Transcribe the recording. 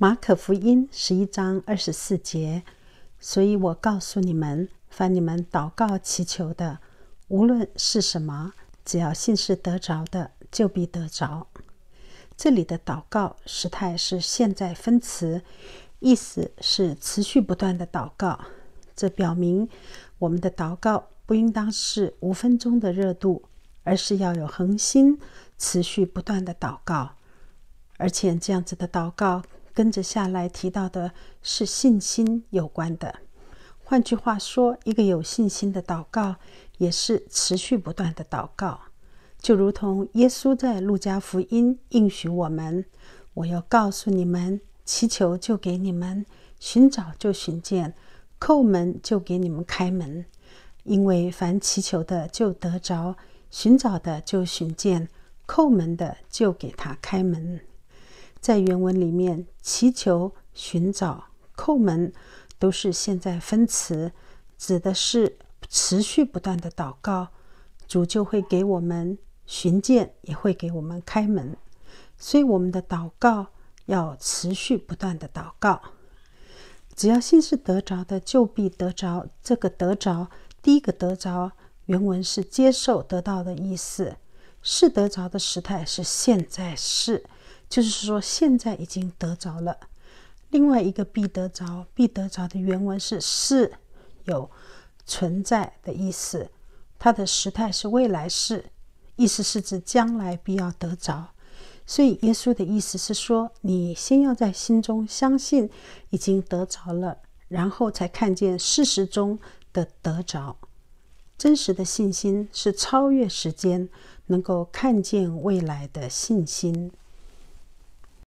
马可福音十一章二十四节，所以我告诉你们：凡你们祷告祈求的，无论是什么，只要信是得着的，就必得着。这里的祷告时态是现在分词，意思是持续不断的祷告。这表明我们的祷告不应当是五分钟的热度，而是要有恒心，持续不断的祷告。而且这样子的祷告。跟着下来提到的是信心有关的，换句话说，一个有信心的祷告也是持续不断的祷告，就如同耶稣在路加福音应许我们：“我要告诉你们，祈求就给你们，寻找就寻见，叩门就给你们开门，因为凡祈求的就得着，寻找的就寻见，叩门的就给他开门。”在原文里面，祈求、寻找、叩门，都是现在分词，指的是持续不断的祷告。主就会给我们寻见，也会给我们开门。所以我们的祷告要持续不断的祷告。只要心是得着的，就必得着。这个得着，第一个得着，原文是接受得到的意思。是得着的时态是现在是就是说，现在已经得着了。另外一个必得着、必得着的原文是“是”，有存在的意思。它的时态是未来式，意思是指将来必要得着。所以耶稣的意思是说，你先要在心中相信已经得着了，然后才看见事实中的得着。真实的信心是超越时间，能够看见未来的信心。